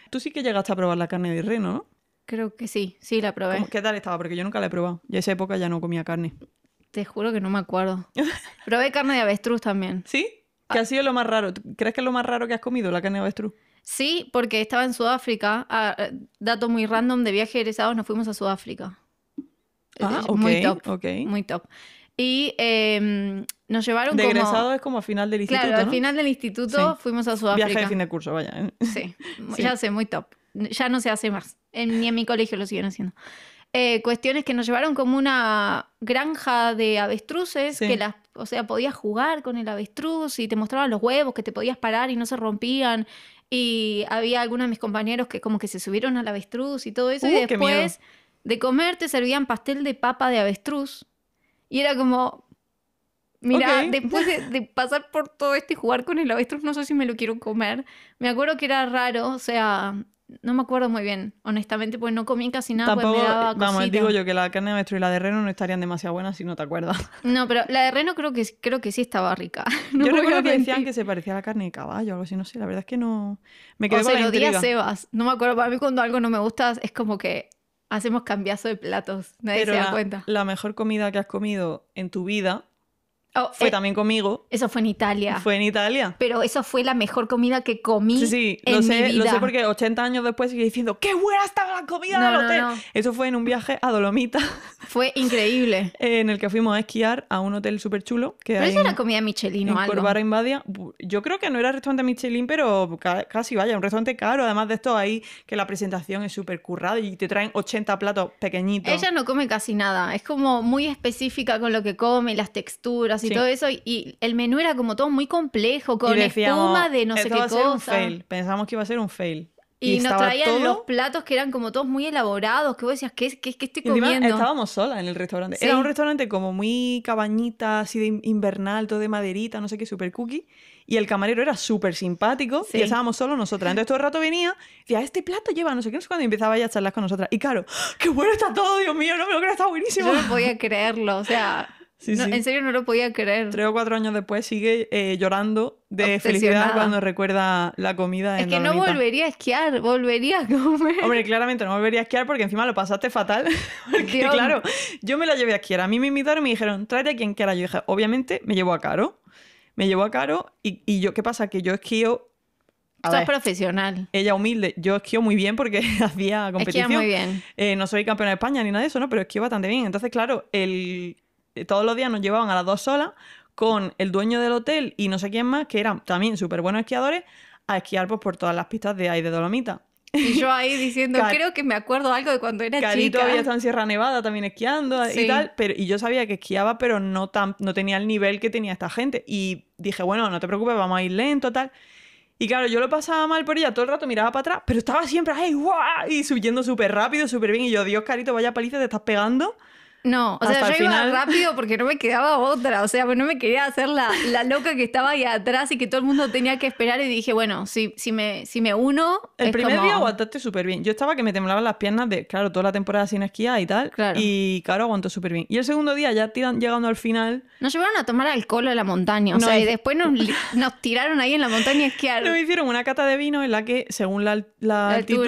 Tú sí que llegaste a probar la carne de reno, ¿no? Creo que sí, sí la probé. ¿Qué tal estaba? Porque yo nunca la he probado. Y esa época ya no comía carne. Te juro que no me acuerdo. probé carne de avestruz también. ¿Sí? ¿Qué ha sido lo más raro? ¿Crees que es lo más raro que has comido, la carne de avestruz? Sí, porque estaba en Sudáfrica. Ah, eh, dato muy random de viaje egresado nos fuimos a Sudáfrica. Eh, ah, eh, ok. muy top. Muy top. Y em, nos llevaron como... es como a final del instituto. Claro, al final del instituto fuimos a Sudáfrica. Viaje de fin de curso, vaya. Sí, ya sé, muy top. Ya no se hace más. ni en mi colegio lo siguen haciendo. Eh, cuestiones que nos llevaron como una granja de avestruces, que las, o sea, podías jugar con el avestruz y te mostraban los huevos que te podías parar y no se rompían. Y había algunos de mis compañeros que como que se subieron al avestruz y todo eso. y uh, después de comer te servían pastel de papa de avestruz. Y era como, Mira, después de, de, pasar por todo esto y jugar con el avestruz, no sé si me lo quiero comer. Me acuerdo que era raro, o sea, no me acuerdo muy bien, honestamente, pues no comí casi nada. Tampoco, pues me daba vamos, digo yo que la carne de maestro y la de reno no estarían demasiado buenas si no te acuerdas. No, pero la de reno creo que, creo que sí estaba rica. yo recuerdo que decían que se parecía a la carne de caballo o algo así, no sé, la verdad es que no... Me quedé o con la Sebas, no me acuerdo, para mí cuando algo no me gusta es como que hacemos cambiazo de platos, nadie pero se cuenta. La mejor comida que has comido en tu vida Oh, fue eh, también conmigo. Eso fue en Italia. Fue en Italia. Pero eso fue la mejor comida que comí. Sí, sí, lo sé, lo sé porque 80 años después sigue diciendo, ¡qué buena estaba la comida del hotel! Eso fue en un viaje a Dolomita. Fue increíble. en el que fuimos a esquiar a un hotel súper chulo. Pero era comida Michelin, Corvara Invadia. Yo creo que no era restaurante Michelin, pero casi vaya, un restaurante caro. Además de esto, ahí que la presentación es súper currada y te traen 80 platos pequeñitos. Ella no come casi nada. Es como muy específica con lo que come, las texturas y todo eso. Y, el menú era como todo muy complejo, con espuma de no sé qué cosa. Fail. Pensamos que iba a ser un fail. Y, nos traían los platos que eran como todos muy elaborados, que vos decías, ¿qué, estoy comiendo? Y estábamos solas en el restaurante. Era un restaurante como muy cabañita, así de invernal, todo de maderita, no sé qué, super cookie. Y el camarero era súper simpático y estábamos solo nosotras. Entonces todo el rato venía y a ah, este plato lleva no sé qué, no cuándo, empezaba ya a charlar con nosotras. Y claro, ¡qué bueno está todo, Dios mío! No me lo creo, está buenísimo. no podía creerlo, o sea... En serio no lo podía creer. Tres o cuatro años después sigue eh, llorando de felicidad cuando recuerda la comida. Es que no volvería a esquiar, volvería a comer. Hombre, claramente no volvería a esquiar porque encima lo pasaste fatal. claro, yo me la llevé a esquiar. A mí me invitaron y me dijeron, tráete a quien quiera. Yo dije, obviamente me llevo a Caro. Me llevo a Caro y, yo, ¿qué pasa? Que yo esquío es profesional. Ella humilde. Yo esquío muy bien porque hacía competición. Esquía muy bien. Eh, no soy campeona de España ni nada de eso, ¿no? Pero esquío bastante bien. Entonces, claro, el eh, todos los días nos llevaban a las dos solas con el dueño del hotel y no sé quién más, que eran también súper buenos esquiadores, a esquiar pues, por todas las pistas de ahí de Dolomita. Y yo ahí diciendo, creo que me acuerdo algo de cuando era Carito chica. había en Sierra Nevada también esquiando y tal, pero, y yo sabía que esquiaba, pero no, tan, no tenía el nivel que tenía esta gente. Y dije, bueno, no te preocupes, vamos a ir lento, tal. Y claro, yo lo pasaba mal por ella, todo el rato miraba para atrás, pero estaba siempre ahí, ¡guau! Y subiendo súper rápido, súper bien. Y yo, Dios, Carito, vaya paliza, te estás pegando. No, o sea, yo iba rápido porque no me quedaba otra. O sea, no me quería hacer la, loca que estaba ahí atrás y que todo el mundo tenía que esperar. Y dije, bueno, si, me, si me uno. El primer día aguantaste súper bien. Yo estaba que me temblaban las piernas de, claro, toda la temporada sin esquiar y tal. Claro. Y claro, aguantó súper bien. Y el segundo día, ya tiran, llegando al final. Nos llevaron a tomar alcohol en la montaña. O sea, y después nos, tiraron ahí en la montaña a esquiar. Nos hicieron una cata de vino en la que, según la, altitud,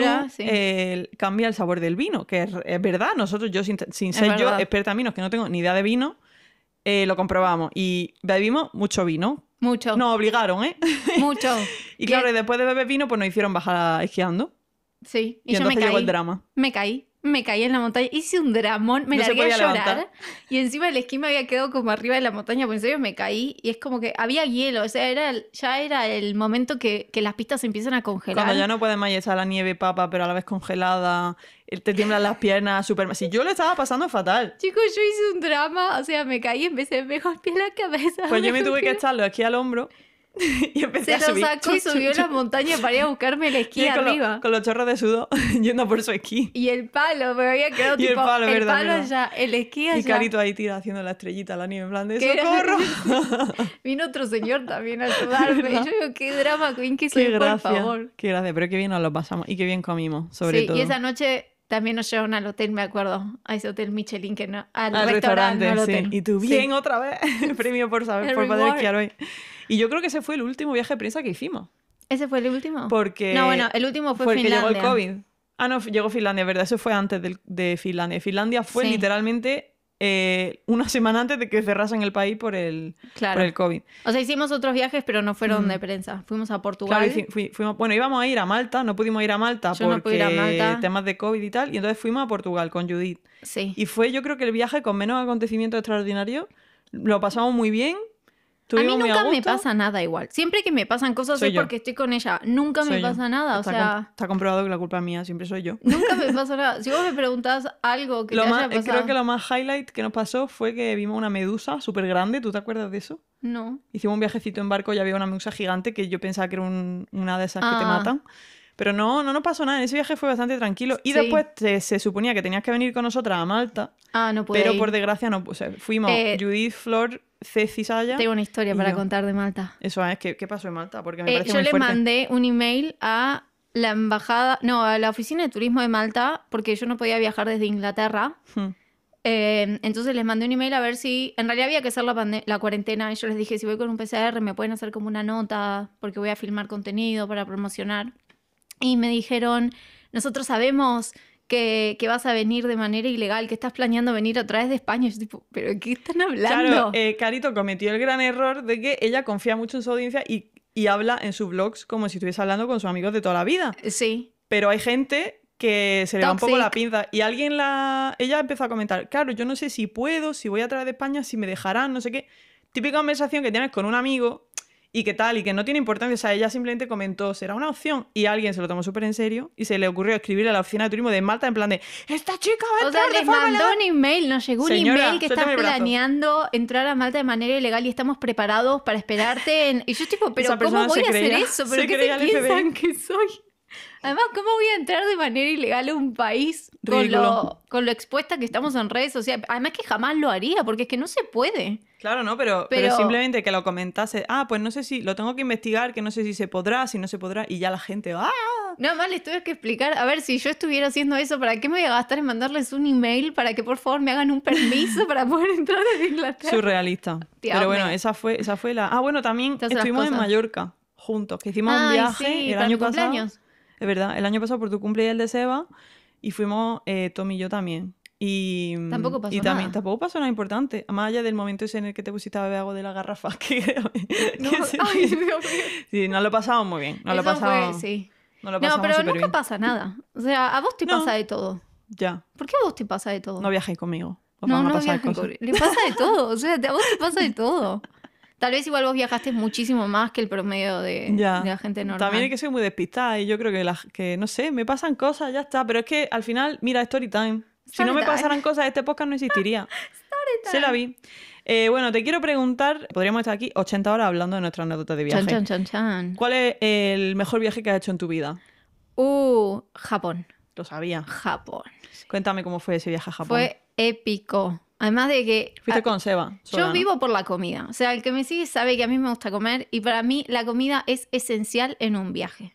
cambia el sabor del vino. Que es, verdad, nosotros, yo sin, sin ser yo expertaminos que no tengo ni idea de vino, eh, lo comprobamos y bebimos mucho vino. Mucho. Nos obligaron, ¿eh? Mucho. y claro, después de beber vino, pues nos hicieron bajar esquiando. Sí, y, yo me caí. el drama. Me caí me caí en la montaña, hice un dramón, me no a llorar. Y encima el esquí me había quedado como arriba de la montaña, porque en serio me caí. Y es como que había hielo, o sea, era, ya era el momento que, las pistas se empiezan a congelar. Cuando ya no puedes más la nieve, papa, pero a la vez congelada, eh, te tiemblan las piernas, super... Si yo lo estaba pasando fatal. Chicos, yo hice un drama, o sea, me caí, empecé mejor pie en la cabeza. Pues yo me tuve que echarlo, aquí esquí al hombro y empecé a subir. Se lo sacó, y subió a la montaña para ir a buscarme el esquí arriba. con los chorros de sudo yendo por su esquí. Y el palo, me había quedado y tipo, el palo, el allá, el esquí allá. Y Carito ahí tira haciendo la estrellita a la nieve, en plan de ¡socorro! Vino otro señor también a ayudarme. Y yo digo, qué drama queen que soy, por favor. Qué gracia, pero qué bien nos lo pasamos y qué bien comimos, sobre sí, y esa noche también nos llevaron al hotel, me acuerdo, a ese hotel Michelin que no, al, restaurante, sí. Y tú bien otra vez, premio por saber, por poder guiar hoy. Y yo creo que ese fue el último viaje de prensa que hicimos. ¿Ese fue el último? Porque no, bueno, el último fue, Finlandia. Porque llegó el COVID. Ah, no, llegó Finlandia, verdad. Eso fue antes de, de Finlandia. Finlandia fue literalmente eh, una semana antes de que cerrasen el país por el, el COVID. O sea, hicimos otros viajes, pero no fueron mm. de prensa. Fuimos a Portugal. bueno, íbamos a ir a Malta, no pudimos ir a Malta porque temas de COVID y tal. Y entonces fuimos a Portugal con Judith. Sí. Y fue, yo creo que el viaje con menos acontecimientos extraordinarios. Lo pasamos muy bien, a mí nunca me pasa nada igual. Siempre que me pasan cosas es porque estoy con ella. Nunca me pasa nada. Está o sea, está comprobado que la culpa mía siempre soy yo. Nunca me pasa nada. Si vos me preguntás algo que te eh, Creo que lo más highlight que nos pasó fue que vimos una medusa súper grande. ¿Tú te acuerdas de eso? No. Hicimos un viajecito en barco y había una medusa gigante que yo pensaba que era una de esas que te ah. matan. Pero no, no, no pasó nada. ese viaje fue bastante tranquilo. Y después se suponía que tenías que venir con nosotras a Malta. Ah, no pude. Pero por desgracia no puse. Fuimos eh, Judith, Flor, Ceci, Saya. Tengo una historia para contar de Malta. Eso ah, es, ¿qué, qué pasó en Malta? Porque me eh, Yo le mandé un email a la embajada, no, a la oficina de turismo de Malta, porque yo no podía viajar desde Inglaterra. Hmm. Eh, entonces les mandé un email a ver si. En realidad había que hacer la, la cuarentena. Y yo les dije: si voy con un PCR, me pueden hacer como una nota, porque voy a filmar contenido para promocionar y me dijeron, nosotros sabemos que, vas a venir de manera ilegal, que estás planeando venir a través de España. Yo tipo, ¿pero qué están hablando? Claro, eh, Carito cometió el gran error de que ella confía mucho en su audiencia y, habla en sus blogs como si estuviese hablando con sus amigos de toda la vida. Eh, sí. Pero hay gente que se le va un poco la pinza. Y alguien la... Ella empezó a comentar, claro, yo no sé si puedo, si voy a través de España, si me dejarán, no sé qué. Típica conversación que tienes con un amigo y qué tal, y que no tiene importancia. O sea, ella simplemente comentó, será una opción. Y alguien se lo tomó súper en serio y se le ocurrió escribirle a la oficina de turismo de Malta en plan de, ¡Esta chica va a entrar de mandó un email, nos llegó un email que está planeando entrar a Malta de manera ilegal y estamos preparados para esperarte. Y yo tipo, ¿pero cómo voy a hacer eso? ¿Pero qué se piensan que soy? Además, ¿cómo voy a entrar de manera ilegal a un país con lo, con lo, expuesta que estamos en redes sea Además que jamás lo haría, porque es que no se puede. Claro, no, pero, simplemente que lo comentase, ah, pues no sé si, lo tengo que investigar, que no sé si se podrá, si no se podrá, y ya la gente, ah. No, más les tuve que explicar, a ver, si yo estuviera haciendo eso, ¿para qué me voy a gastar en mandarles un email para que por favor me hagan un permiso para poder entrar a Inglaterra? Surrealista. pero bueno, esa fue, esa fue la... Ah, bueno, también estuvimos en Mallorca juntos, que hicimos un viaje el año pasado. Es verdad, el año pasado por tu cumpleaños y el de Seba, y fuimos eh, Tom y yo también. Y mm, tampoco pasó, y también, nada. tampoco pasó nada importante, más allá del momento ese en el que te pusiste a beber algo de la garrafa. Que, que no, sí, no lo pasamos muy bien. no lo pasamos, fue, sí. no, pero nunca pasa nada. O sea, a vos te pasa de todo. Ya. ¿Por qué a vos te pasa de todo? No viajéis conmigo. no, no Le pasa de todo. O sea, a vos te pasa de todo. Tal vez igual vos viajaste muchísimo más que el promedio de, de la gente normal. También hay que ser muy despistada y yo creo que, las que, no sé, me pasan cosas, ya está. Pero es que al final, mira, story time. Si no me pasaran cosas, este podcast no existiría. Se la vi. Eh, bueno, te quiero preguntar, podríamos estar aquí 80 horas hablando de nuestra anécdota de viaje. Chan, chan, chan, chan. ¿Cuál es el mejor viaje que has hecho en tu vida? Uh, Japón. Lo sabía. Japón. Cuéntame cómo fue ese viaje a Japón. Fue épico. Además de que... Fuiste con Seba. yo vivo por la comida. O sea, el que me sigue sabe que a mí me gusta comer y para mí la comida es esencial en un viaje.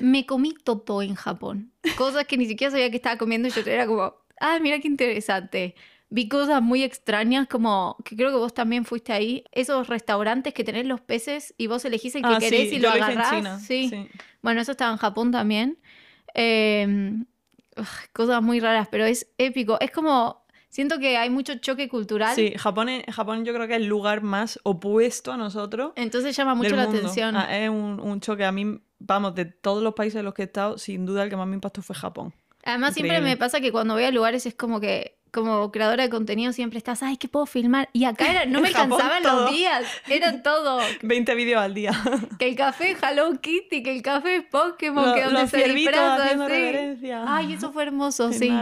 Me comí todo en Japón. Cosas que ni siquiera sabía que estaba comiendo y yo era como, ah, mira qué interesante. Vi cosas muy extrañas, como que creo que vos también fuiste ahí. Esos restaurantes que tenés los peces y vos elegís el que ah, querés y lo agarrás. sí. sí. Bueno, eso estaba en Japón también. Em, cosas muy raras, pero es épico. Es como. Siento que hay mucho choque cultural. Sí, Japón, Japón yo creo que es el lugar más opuesto a nosotros. Entonces llama mucho la atención. Ah, es un, un choque. A mí, vamos, de todos los países en los que he estado, sin duda el que más me impactó fue Japón. Además, siempre me pasa que cuando voy a lugares es como que como creadora de contenido siempre estás, ay, ¿qué puedo filmar? Y acá no me cansaban los días, eran todo. 20 vídeos al día. Que el café Hello Kitty, que el café Pokémon, que donde se disfraza. Ay, eso fue hermoso, sí.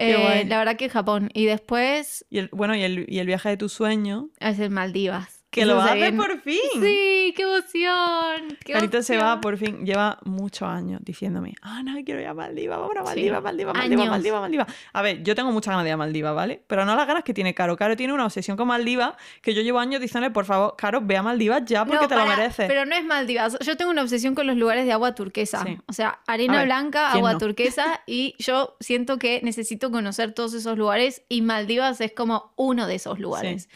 Eh, la verdad que Japón. Y después... bueno, y el, y el viaje de tu sueño. Es en Maldivas que lo por fin. Sí, qué emoción. Qué se va por fin, lleva muchos años diciéndome, ah, no, quiero ir a Maldivas, vamos a Maldivas, Maldivas, Maldivas, Maldivas, A ver, yo tengo muchas ganas de ir a Maldivas, ¿vale? Pero no las ganas que tiene Caro. Caro tiene una obsesión con Maldivas que yo llevo años diciéndole, por favor, Caro, ve a Maldivas ya porque te lo mereces. Pero no es Maldivas. Yo tengo una obsesión con los lugares de agua turquesa. O sea, arena blanca, agua turquesa y yo siento que necesito conocer todos esos lugares y Maldivas es como uno de esos lugares.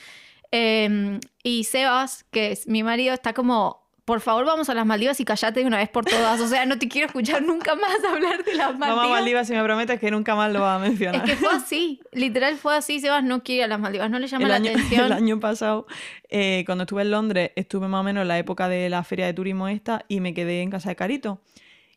Em, y Sebas, que es mi marido, está como, por favor vamos a las Maldivas y callate de una vez por todas. O sea, no te quiero escuchar nunca más hablar de las Maldivas. Mamá Maldivas, y me prometes que nunca más lo vas a mencionar. Es que fue así, literal fue así. Sebas no quiere a las Maldivas, no le llama la atención. El año pasado, eh, cuando estuve en Londres, estuve más o menos en la época de la feria de turismo esta y me quedé en casa de Carito.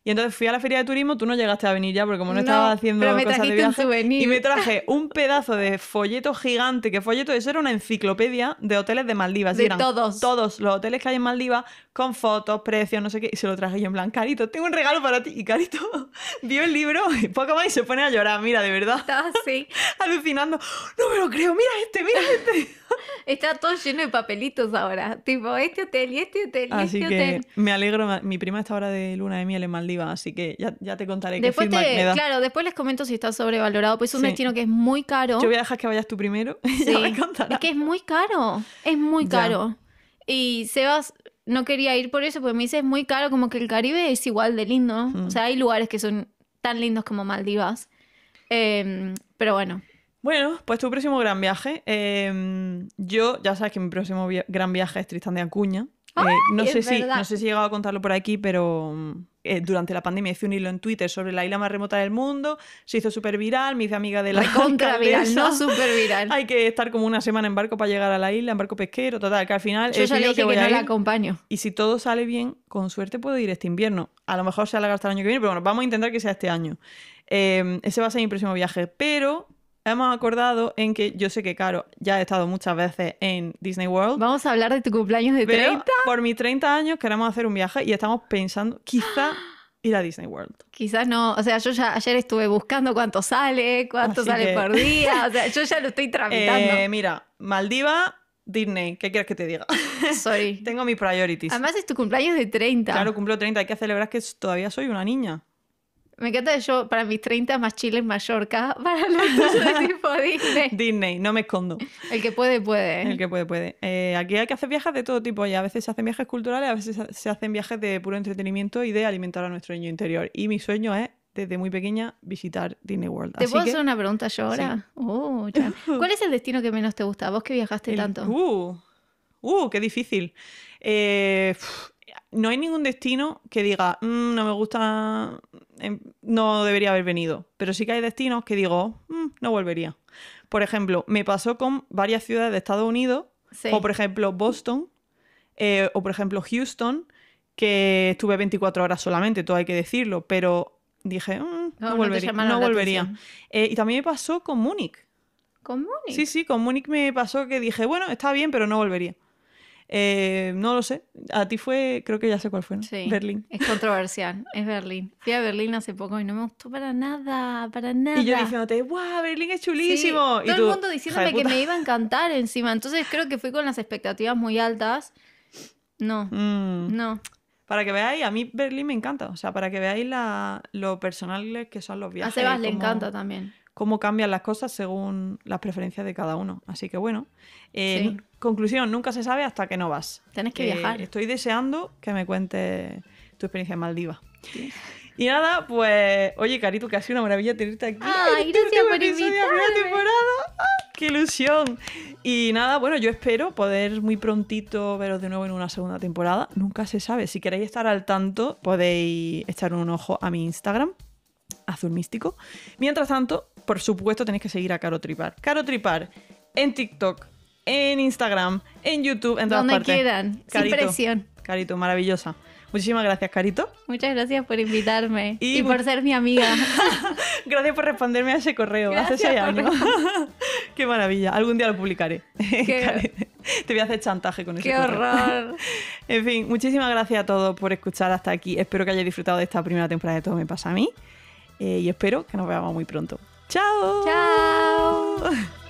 Y entonces fui a la feria de turismo, tú no llegaste a venir ya porque como no, estaba haciendo pero me cosas de viaje, un y me traje un pedazo de folleto gigante, que folleto eso era una enciclopedia de hoteles de Maldivas, de todos, todos los hoteles que hay en Maldivas con fotos, precios, no sé qué, y se lo traje yo en blanco. Carito, tengo un regalo para ti y Carito vio el libro y poco más y se pone a llorar, mira, de verdad. Estaba ah, así alucinando. No me lo creo, mira este, mira este. Está todo lleno de papelitos ahora. Tipo, este hotel y este hotel así este que Me alegro, mi prima está ahora de luna de miel en Maldivas, así que ya, ya te contaré después te, Claro, después les comento si está sobrevalorado, pues es un destino que es muy caro. Yo voy a dejar que vayas tú primero sí. Es que es muy caro, es muy caro. Y Sebas no quería ir por eso, porque me dice es muy caro, como que el Caribe es igual de lindo. Mm. O sea, hay lugares que son tan lindos como Maldivas. Em, pero bueno, bueno, pues tu próximo gran viaje. Em, yo, ya sabes que mi próximo gran viaje es Tristán de Acuña. Eh, no, sé si, no sé si he llegado a contarlo por aquí, pero mm, eh, durante la pandemia hice un hilo en Twitter sobre la isla más remota del mundo, se hizo súper viral, me hice amiga de la contra viral, no súper viral. Hay que estar como una semana en barco para llegar a la isla, en barco pesquero, total, que al final... Yo ya le dije que, la acompaño. Y si todo sale bien, con suerte puedo ir este invierno. A lo mejor se alarga hasta el año que viene, pero bueno, vamos a intentar que sea este año. Em, ese va a ser mi próximo viaje, pero hemos acordado en que yo sé que, Caro, ya he estado muchas veces en Disney World. Vamos a hablar de tu cumpleaños de 30. por mis 30 años queremos hacer un viaje y estamos pensando, quizá ir a Disney World. Quizás no, o sea, yo ya ayer estuve buscando cuánto sale, cuánto sale por día, o sea, yo ya lo estoy tramitando. Eh, mira, Maldiva, Disney, ¿qué quieres que te diga? Sorry. Tengo mis priorities. Además es tu cumpleaños de 30. Claro, cumplo 30, hay que celebrar que todavía soy una niña. Me encanta yo, para mis 30 más Chile en Mallorca, para los tipo Disney. Disney, no me escondo. El que puede, puede. El que puede, puede. Eh, aquí hay que hacer viajes de todo tipo y a veces se hacen viajes culturales, a veces se hacen viajes de puro entretenimiento y de alimentar a nuestro niño interior. Y mi sueño es desde muy pequeña visitar Disney World. ¿Te puedo hacer una pregunta yo ahora? Uh, ¿Cuál es el destino que menos te gusta? Vos que viajaste tanto. Uh, uh, qué difícil. Eh, no hay ningún destino que diga, mm, no me gusta Em, no debería haber venido. Pero sí que hay destinos que digo, mm, no volvería. Por ejemplo, me pasó con varias ciudades de Estados Unidos, o por ejemplo Boston, eh, o por ejemplo Houston, que estuve 24 horas solamente, todo hay que decirlo, pero dije, mm, no, volvería. volvería. Eh, y también me pasó con Múnich. ¿Con Múnich? Sí, sí, con Múnich me pasó que dije, bueno, está bien, pero no volvería. Eh, no lo sé. A ti fue, creo que ya sé cuál fue, ¿no? Berlín. Es controversial, es Berlín. Fui a Berlín hace poco y no me gustó para nada, para nada. Y yo diciéndote, ¡guau! Berlín es chulísimo. todo el mundo diciéndome que me iba a encantar encima. Entonces creo que fui con las expectativas muy altas. No, mm. no. Para que veáis, a mí Berlín me encanta. O sea, para que veáis la, lo personales que son los viajes. A Sebas le encanta también cómo cambian las cosas según las preferencias de cada uno. Así que bueno, conclusión, nunca se sabe hasta que no vas. Tienes que eh, viajar. Estoy deseando que me cuentes tu experiencia en Maldivas. Y nada, pues, oye, Carito, que ha sido una maravilla tenerte aquí. Ay, gracias por invitarme. temporada. ¡Ah, ¡Qué ilusión! Y nada, bueno, yo espero poder muy prontito veros de nuevo en una segunda temporada. Nunca se sabe. Si queréis estar al tanto, podéis echar un ojo a mi Instagram, Azul Místico. Mientras tanto, por supuesto tenéis que seguir a Caro Tripar. Caro Tripar en TikTok, en Instagram, en YouTube, en todas Donde partes. quieran, Carito, sin presión. Carito, maravillosa. Muchísimas gracias, Carito. Muchas gracias por invitarme y, por ser mi amiga. gracias por responderme a ese correo hace seis años. Qué maravilla. Algún día lo publicaré. Te voy a hacer chantaje con ese Qué correo. horror. en fin, muchísimas gracias a todos por escuchar hasta aquí. Espero que hayáis disfrutado de esta primera temporada de Todo me pasa a mí. Eh, y espero que nos veamos muy pronto. Ciao. Ciao.